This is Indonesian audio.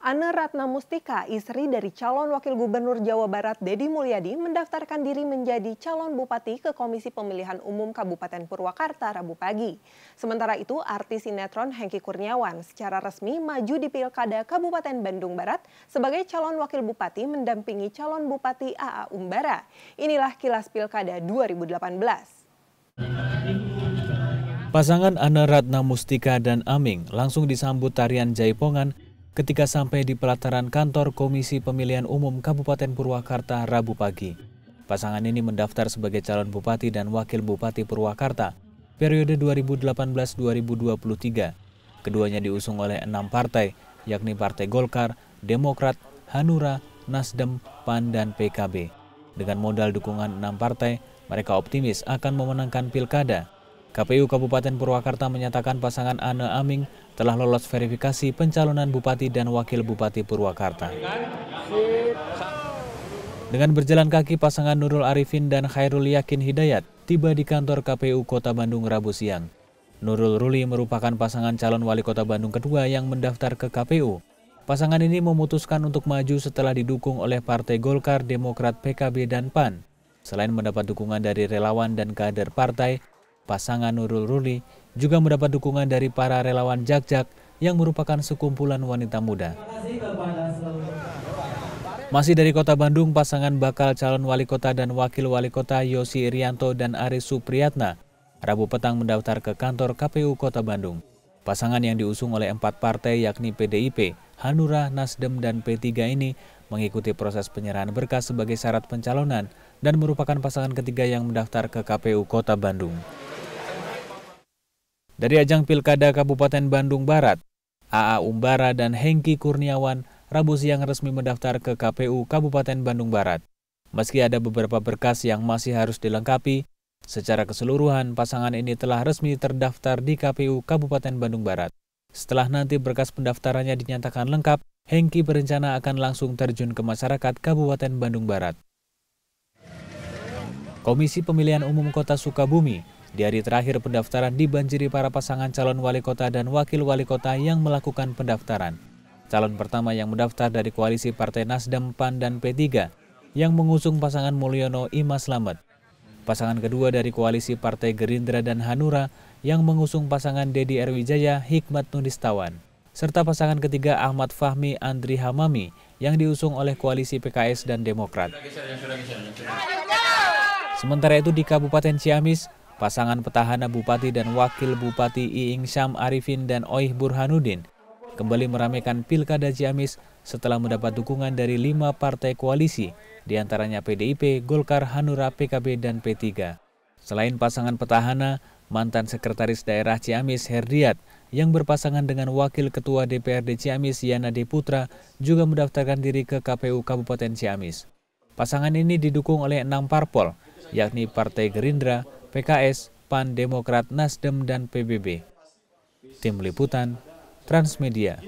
Ana Ratna Mustika, istri dari calon wakil gubernur Jawa Barat Dedi Mulyadi, mendaftarkan diri menjadi calon bupati ke Komisi Pemilihan Umum Kabupaten Purwakarta Rabu pagi. Sementara itu, artis sinetron Hengki Kurniawan secara resmi maju di Pilkada Kabupaten Bandung Barat sebagai calon wakil bupati mendampingi calon bupati AA Umbara. Inilah kilas Pilkada 2018. Pasangan Ana Ratna Mustika dan Aming langsung disambut tarian Jaipongan ketika sampai di pelataran kantor Komisi Pemilihan Umum Kabupaten Purwakarta Rabu pagi. Pasangan ini mendaftar sebagai calon bupati dan wakil bupati Purwakarta periode 2018-2023. Keduanya diusung oleh enam partai, yakni Partai Golkar, Demokrat, Hanura, Nasdem, PAN, dan PKB. Dengan modal dukungan enam partai, mereka optimis akan memenangkan pilkada KPU Kabupaten Purwakarta menyatakan pasangan Ana Aming telah lolos verifikasi pencalonan Bupati dan Wakil Bupati Purwakarta. Dengan berjalan kaki, pasangan Nurul Arifin dan Khairul Yakin Hidayat tiba di kantor KPU Kota Bandung Rabu siang. Nurul Ruli merupakan pasangan calon wali kota Bandung kedua yang mendaftar ke KPU. Pasangan ini memutuskan untuk maju setelah didukung oleh Partai Golkar, Demokrat, PKB, dan PAN. Selain mendapat dukungan dari relawan dan kader partai, Pasangan Nurul Ruli juga mendapat dukungan dari para relawan Jakjak yang merupakan sekumpulan wanita muda. Masih dari kota Bandung, pasangan bakal calon wali kota dan wakil wali kota Yosi Irianto dan Aris Supriyatna Rabu petang mendaftar ke kantor KPU Kota Bandung. Pasangan yang diusung oleh empat partai yakni PDIP, Hanura, Nasdem, dan P3 ini mengikuti proses penyerahan berkas sebagai syarat pencalonan dan merupakan pasangan ketiga yang mendaftar ke KPU Kota Bandung. Dari ajang Pilkada Kabupaten Bandung Barat, AA Umbara dan Hengki Kurniawan Rabu siang resmi mendaftar ke KPU Kabupaten Bandung Barat. Meski ada beberapa berkas yang masih harus dilengkapi, secara keseluruhan pasangan ini telah resmi terdaftar di KPU Kabupaten Bandung Barat. Setelah nanti berkas pendaftarannya dinyatakan lengkap, Hengki berencana akan langsung terjun ke masyarakat Kabupaten Bandung Barat. Komisi Pemilihan Umum Kota Sukabumi di hari terakhir pendaftaran dibanjiri para pasangan calon wali kota dan wakil wali kota yang melakukan pendaftaran. Calon pertama yang mendaftar dari koalisi Partai Nasdem, PAN, dan P3 yang mengusung pasangan Mulyono Ima Slamet. Pasangan kedua dari koalisi Partai Gerindra dan Hanura yang mengusung pasangan Dedi Erwijaya Hikmat Nudistawan. Serta pasangan ketiga Ahmad Fahmi Andri Hamami yang diusung oleh koalisi PKS dan Demokrat. Sementara itu di Kabupaten Ciamis, Pasangan petahana Bupati dan Wakil Bupati Iing Syam Arifin dan Oih Burhanuddin kembali meramaikan Pilkada Ciamis setelah mendapat dukungan dari lima partai koalisi, diantaranya PDIP, Golkar, Hanura, PKB, dan P3. Selain pasangan petahana, mantan Sekretaris Daerah Ciamis Herdiat yang berpasangan dengan Wakil Ketua DPRD Ciamis Yana Deputra juga mendaftarkan diri ke KPU Kabupaten Ciamis. Pasangan ini didukung oleh enam parpol, yakni Partai Gerindra, PKS, PAN, Demokrat, Nasdem, dan PBB. Tim Liputan, Transmedia.